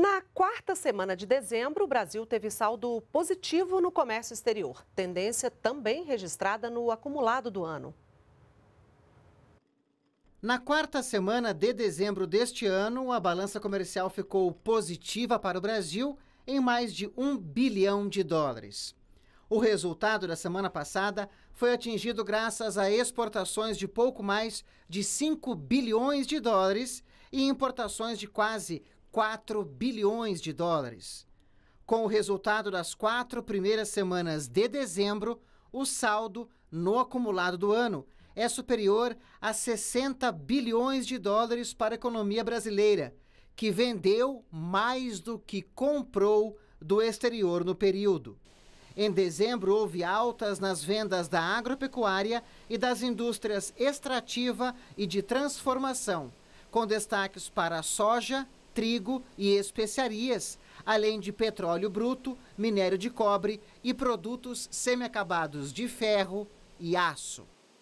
Na quarta semana de dezembro, o Brasil teve saldo positivo no comércio exterior, tendência também registrada no acumulado do ano. Na quarta semana de dezembro deste ano, a balança comercial ficou positiva para o Brasil em mais de um bilhão de dólares. O resultado da semana passada foi atingido graças a exportações de pouco mais de 5 bilhões de dólares e importações de quase 4 bilhões de dólares. Com o resultado das quatro primeiras semanas de dezembro, o saldo no acumulado do ano é superior a 60 bilhões de dólares para a economia brasileira, que vendeu mais do que comprou do exterior no período. Em dezembro, houve altas nas vendas da agropecuária e das indústrias extrativa e de transformação, com destaques para a soja trigo e especiarias, além de petróleo bruto, minério de cobre e produtos semiacabados de ferro e aço.